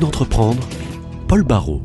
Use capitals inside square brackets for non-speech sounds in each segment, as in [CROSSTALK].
d'entreprendre Paul Barraud.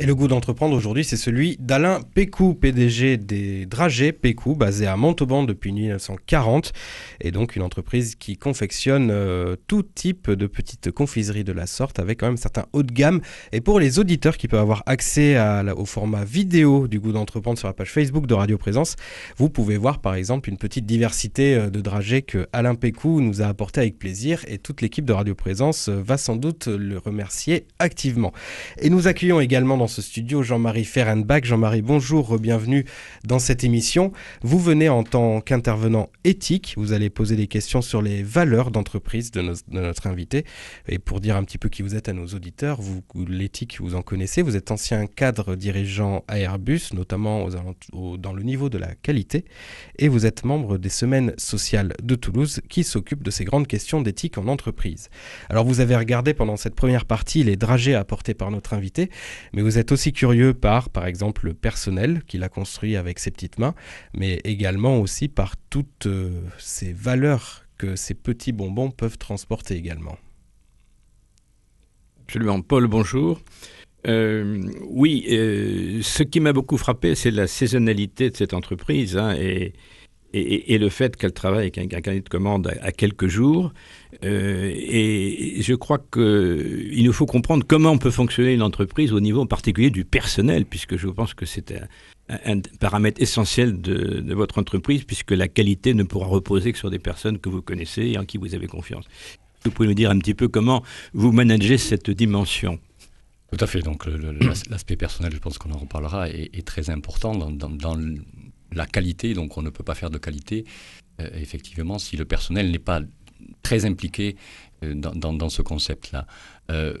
Et le goût d'entreprendre aujourd'hui, c'est celui d'Alain Pécou, PDG des Dragées Pécou, basé à Montauban depuis 1940, et donc une entreprise qui confectionne euh, tout type de petites confiseries de la sorte, avec quand même certains haut de gamme. Et pour les auditeurs qui peuvent avoir accès au format vidéo du goût d'entreprendre sur la page Facebook de Radio Présence, vous pouvez voir par exemple une petite diversité euh, de dragées que Alain Pécou nous a apporté avec plaisir, et toute l'équipe de Radio Présence euh, va sans doute le remercier activement. Et nous accueillons également dans ce studio Jean-Marie Ferenbach. Jean-Marie, bonjour, bienvenue dans cette émission. Vous venez en tant qu'intervenant éthique, vous allez poser des questions sur les valeurs d'entreprise de, notre invité. Et pour dire un petit peu qui vous êtes à nos auditeurs, vous, l'éthique, vous en connaissez, vous êtes ancien cadre dirigeant Airbus, notamment dans le niveau de la qualité, et vous êtes membre des semaines sociales de Toulouse qui s'occupe de ces grandes questions d'éthique en entreprise. Alors vous avez regardé pendant cette première partie les dragées apportées par notre invité, mais vous aussi curieux par, par exemple, le personnel qu'il a construit avec ses petites mains, mais également aussi par toutes euh, ces valeurs que ces petits bonbons peuvent transporter également. Absolument. Paul, bonjour. Euh, oui, euh, ce qui m'a beaucoup frappé, c'est la saisonnalité de cette entreprise. Hein, et et, le fait qu'elle travaille avec un, un, de commande à, quelques jours. Euh, et je crois qu'il nous faut comprendre comment peut fonctionner une entreprise au niveau en particulier du personnel, puisque je pense que c'est un, paramètre essentiel de, votre entreprise, puisque la qualité ne pourra reposer que sur des personnes que vous connaissez et en qui vous avez confiance. Vous pouvez nous dire un petit peu comment vous managez cette dimension tout à fait. Donc, l'aspect personnel, je pense qu'on en reparlera, est, très important dans, dans, dans, la qualité, donc on ne peut pas faire de qualité, euh, effectivement, si le personnel n'est pas très impliqué euh, dans, ce concept-là. Euh,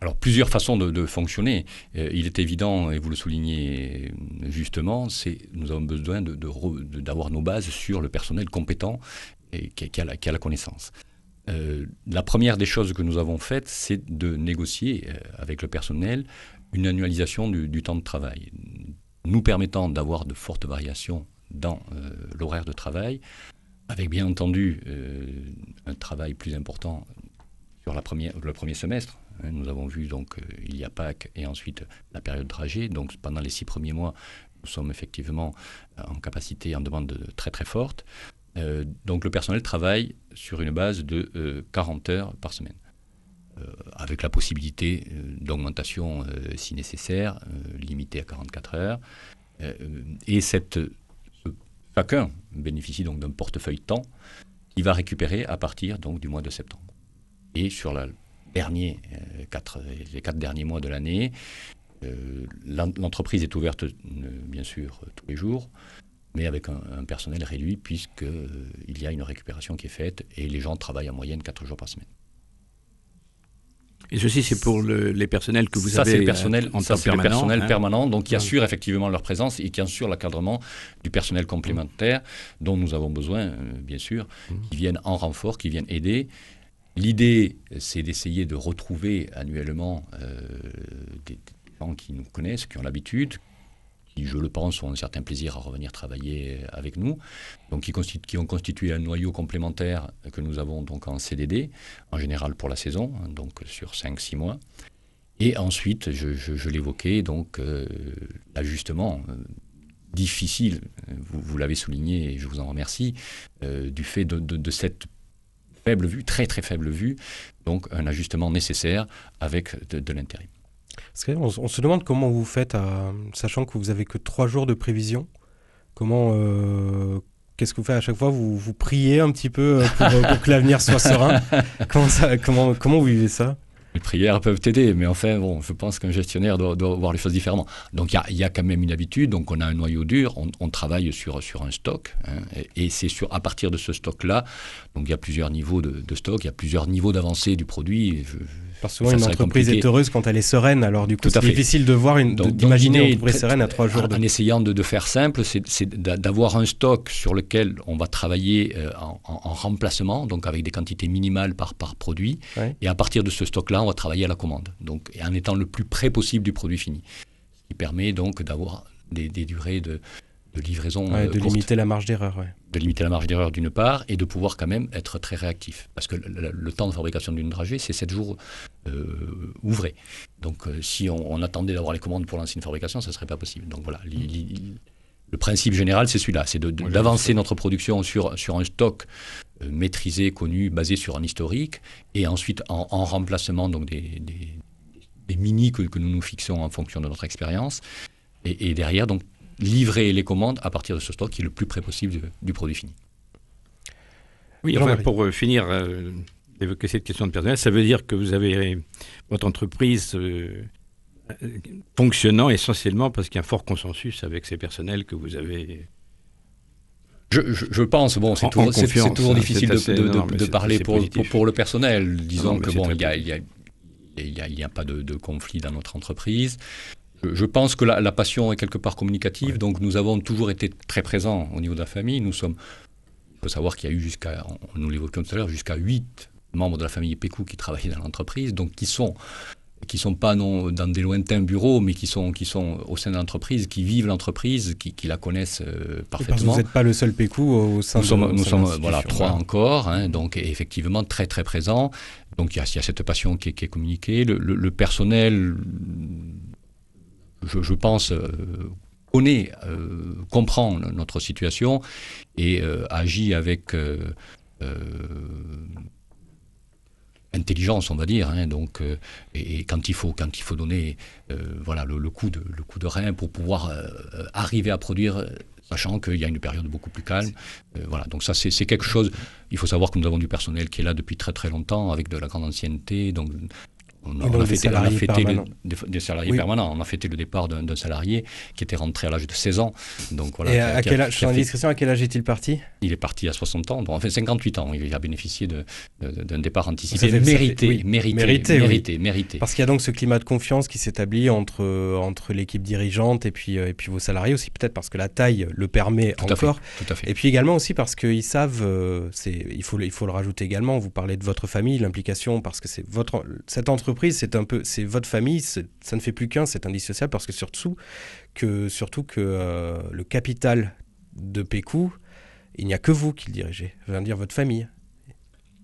alors plusieurs façons de, fonctionner. il est évident, et vous le soulignez justement, c'est nous avons besoin d'avoir de, nos bases sur le personnel compétent et qui, a, la, connaissance. la première des choses que nous avons faites, c'est de négocier avec le personnel une annualisation du, temps de travail nous permettant d'avoir de fortes variations dans euh, l'horaire de travail, avec bien entendu euh, un travail plus important sur le premier semestre. Hein. Nous avons vu donc euh, il y a Pâques et ensuite la période de trajet. Donc pendant les six premiers mois, nous sommes effectivement en capacité, en demande très très forte. donc le personnel travaille sur une base de 40 heures par semaine avec la possibilité euh, d'augmentation euh, si nécessaire, euh, limitée à 44 heures. et cette, chacun bénéficie donc d'un portefeuille temps qu'il va récupérer à partir donc du mois de septembre. Et sur les quatre derniers mois de l'année, l'entreprise est ouverte bien sûr tous les jours, mais avec un, personnel réduit puisqu'il il y a une récupération qui est faite et les gens travaillent en moyenne quatre jours par semaine. Et ceci, c'est pour les personnels que vous avez euh, personnel, en ça, c'est personnel hein. permanent, donc qui assure effectivement leur présence et qui assure l'encadrement du personnel complémentaire dont nous avons besoin, euh, bien sûr, mmh. qui viennent en renfort, qui viennent aider. L'idée, c'est d'essayer de retrouver annuellement euh, des gens qui nous connaissent, qui ont l'habitude, qui, je le pense, ont un certain plaisir à revenir travailler avec nous, donc qui, qui ont constitué un noyau complémentaire que nous avons donc en CDD, en général pour la saison, donc sur 5-6 mois. Et ensuite, je, l'évoquais, donc euh, l'ajustement euh, difficile, vous, l'avez souligné et je vous en remercie, euh, du fait de, cette faible vue, très très faible vue, donc un ajustement nécessaire avec de, de l'intérim. On, se demande comment vous faites, euh, sachant que vous avez que trois jours de prévision. Comment, euh, qu'est-ce que vous faites à chaque fois vous, vous priez un petit peu euh, pour, que l'avenir soit serein. [LAUGHS] comment, vous vivez ça les prières peuvent t'aider, mais enfin, bon, je pense qu'un gestionnaire doit, voir les choses différemment. Donc, il y a, quand même une habitude. Donc, on a un noyau dur, on, travaille sur, un stock. Hein, et, c'est à partir de ce stock-là, donc il y a plusieurs niveaux de, stock, il y a plusieurs niveaux d'avancée du produit. Parce que souvent, une entreprise est heureuse quand elle est sereine. Alors, du coup, c'est difficile de voir, d'imaginer une entreprise sereine à trois jours. En, de... essayant de, de, faire simple, c'est d'avoir un stock sur lequel on va travailler euh, en, remplacement, donc avec des quantités minimales par, par produit. Et à partir de ce stock-là, on va travailler à la commande. Donc, en étant le plus près possible du produit fini. Ce qui permet donc d'avoir des durées de de livraison. Euh, de, limiter la marge d'erreur. De limiter la marge d'erreur d'une part et de pouvoir quand même être très réactif. Parce que le, temps de fabrication d'une dragée, c'est 7 jours euh, ouvrés. Donc euh, si on, attendait d'avoir les commandes pour lancer une fabrication, ça ne serait pas possible. Donc voilà, le principe général, c'est celui-là, c'est d'avancer notre production sur, sur un stock maîtrisé, connu, basé sur un historique, et ensuite en, remplacement donc des, des, mini que, que, nous nous fixons en fonction de notre expérience, et, et derrière donc livrer les commandes à partir de ce stock qui est le plus près possible du, produit fini. Oui, pour euh, finir, euh, évoquer cette question de personnel, ça veut dire que vous avez euh, votre entreprise fonctionnant essentiellement parce qu'il y a un fort consensus avec ces personnels que vous avez je, pense, bon, c'est toujours, difficile de, parler pour, pour, le personnel. Disons que bon, il n'y a, a, a, pas de, conflit dans notre entreprise. Je pense que la, passion est quelque part communicative, donc nous avons toujours été très présents au niveau de la famille. Nous sommes, il faut savoir qu'il y a eu jusqu'à, nous l'évoquions tout à l'heure, jusqu'à huit membres de la famille Pécou qui travaillaient dans l'entreprise, donc qui sont qui sont pas non, dans des lointains bureaux, mais qui sont, qui sont au sein de l'entreprise, qui vivent l'entreprise, qui, la connaissent euh, parfaitement. vous n'êtes pas le seul Pécou au sein nous de sommes, Nous sommes voilà, trois hein. encore, hein, donc effectivement très très présents. Donc il y, a, cette passion qui, est communiquée. le personnel je, pense, euh, connaît, euh, comprend notre situation et euh, agit avec intelligence, on va dire. Hein, donc, et, quand il faut, quand il faut donner, voilà, le, coup de le coup de rein pour pouvoir arriver à produire, sachant qu'il y a une période beaucoup plus calme. voilà. Donc ça, c'est quelque chose. Il faut savoir que nous avons du personnel qui est là depuis très très longtemps, avec de la grande ancienneté, donc on a, fêté, le, des, salariés permanents. On a fêté le départ d'un salarié qui était rentré à l'âge de 16 ans. Donc, voilà, Et à, quel âge, à quel âge est-il parti Il est parti à 60 ans, enfin 58 ans. Il a bénéficié d'un départ anticipé. mérité, mérité, mérité, Parce qu'il y a donc ce climat de confiance qui s'établit entre, entre l'équipe dirigeante et puis, euh, et puis vos salariés aussi, peut-être parce que la taille le permet encore. Et puis également aussi parce qu'ils savent, euh, il, faut, il faut le rajouter également, vous parlez de votre famille, l'implication, parce que c'est votre cette entreprise c'est un peu, c'est votre famille, ça ne fait plus qu'un, c'est indissociable parce que surtout que, surtout que euh, le capital de Pécou, il n'y a que vous qui le dirigez, je dire votre famille.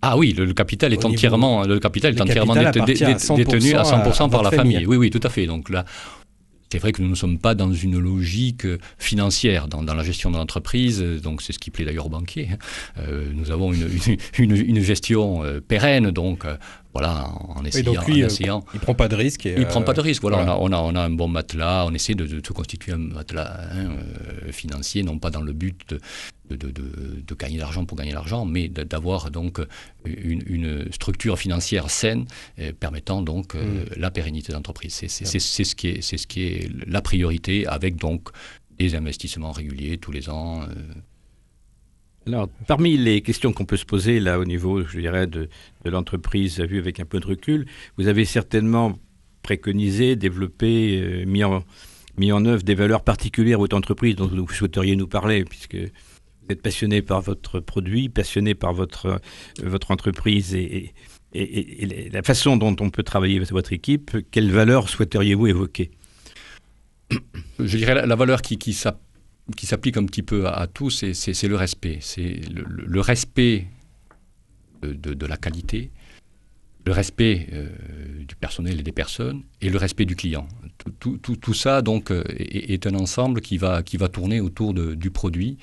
Ah oui, le, capital est entièrement, le capital est entièrement détenu à 100% par la famille. Oui, oui, tout à fait. Donc là, c'est vrai que nous ne sommes pas dans une logique financière dans, la gestion de l'entreprise, donc c'est ce qui plaît d'ailleurs aux banquiers. Euh, nous avons une, gestion euh, pérenne, donc voilà, en euh, il prend pas de risque. il prend pas de euh, risque. Voilà, On, a, un bon matelas. On essaie de, se constituer un matelas hein, euh, financier, non pas dans le but de, gagner de, l'argent pour gagner l'argent, mais d'avoir donc une, structure financière saine permettant donc hmm. la pérennité d'entreprise. C'est ce, qui est, la priorité avec donc des investissements réguliers tous les ans. Alors, parmi les questions qu'on peut se poser là au niveau, je dirais, de, de l'entreprise, vu avec un peu de recul, vous avez certainement préconisé, développé, euh, mis, en, mis en œuvre des valeurs particulières à votre entreprise dont vous souhaiteriez nous parler, puisque vous êtes passionné par votre produit, passionné par votre, euh, votre entreprise et, la façon dont on peut travailler avec votre équipe. Quelles valeurs souhaiteriez-vous évoquer Je dirais la, valeur qui, qui s'appelle qui s'applique un petit peu à, tout, c'est le respect. C'est le, respect de, la qualité, le respect euh, du personnel et des personnes, et le respect du client. Tout, ça, donc, euh, est, un ensemble qui va, qui va tourner autour du produit.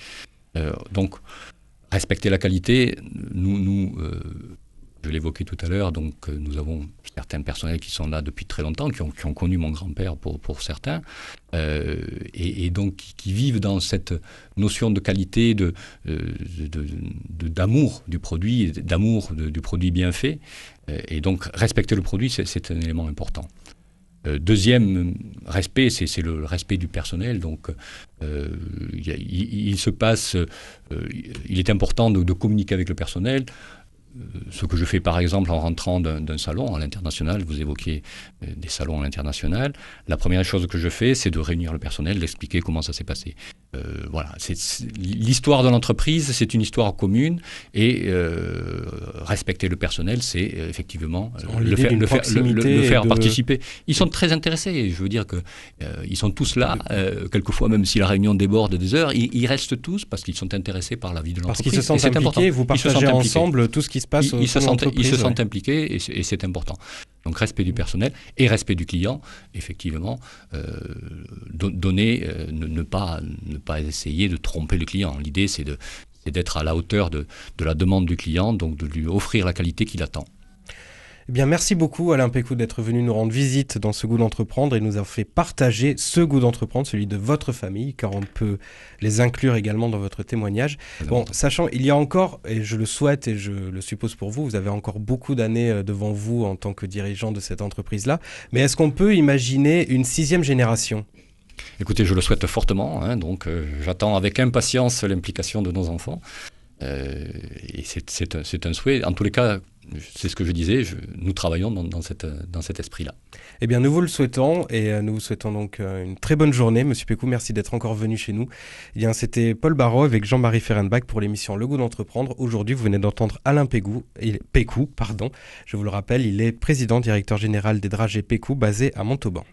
Euh, donc, respecter la qualité nous, nous je l'évoquais tout à l'heure, donc euh, nous avons certains personnels qui sont là depuis très longtemps, qui ont, connu mon grand-père pour, certains, euh, et, donc qui, vivent dans cette notion de qualité, de, euh, d'amour du produit, d'amour du produit bien fait. Et donc respecter le produit, c'est un élément important. Deuxième respect, c'est le respect du personnel. Donc, il, se passe, il est important de, de, communiquer avec le personnel ce que je fais par exemple en rentrant d'un salon à l'international, vous évoquez euh, des salons à l'international, la première chose que je fais, c'est de réunir le personnel, d'expliquer comment ça s'est passé. Euh, voilà, l'histoire de l'entreprise, c'est une histoire commune et euh, respecter le personnel, c'est euh, effectivement le faire, participer. Ils sont très intéressés. Je veux dire qu'ils ils sont tous là, quelquefois même si la réunion déborde des heures, ils, restent tous parce qu'ils sont intéressés par la vie de l'entreprise. Parce qu'ils se sentent impliqués. Vous partagez ensemble tout ce qui se passe. Ils, se sentent, ils se sentent impliqués et c'est important. Donc respect du personnel et respect du client, effectivement, euh, donner, euh, ne, pas, ne pas essayer de tromper le client. L'idée, c'est d'être à la hauteur de la demande du client, donc de lui offrir la qualité qu'il attend. Eh bien, merci beaucoup Alain Pécou d'être venu nous rendre visite dans ce goût d'entreprendre et nous a fait partager ce goût d'entreprendre, celui de votre famille, car on peut les inclure également dans votre témoignage. Bon, sachant, il y a encore, et je le souhaite et je le suppose pour vous, vous avez encore beaucoup d'années euh, devant vous en tant que dirigeant de cette entreprise-là, mais est-ce qu'on peut imaginer une sixième génération Écoutez, je le souhaite fortement, hein, donc euh, j'attends avec impatience l'implication de nos enfants. Euh, et c'est un, souhait. En tous les cas, c'est ce que je disais, nous travaillons dans, cette, dans cet esprit-là. Eh bien, nous vous le souhaitons et euh, nous vous souhaitons donc euh, une très bonne journée. Monsieur Pécou, merci d'être encore venu chez nous. Eh bien, c'était Paul Barrault avec Jean-Marie Ferrenbach pour l'émission Le goût d'entreprendre. Aujourd'hui, vous venez d'entendre Alain Pégou, et Pécou. Pardon. Je vous le rappelle, il est président directeur général des Dragées Pécou basé à Montauban.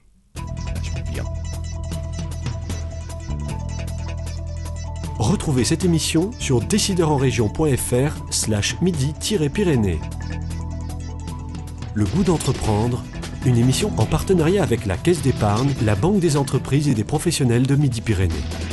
Retrouvez cette émission sur décideurenrégion.fr slash midi-pyrénées. Le goût d'entreprendre, une émission en partenariat avec la Caisse d'épargne, la Banque des entreprises et des professionnels de Midi-Pyrénées.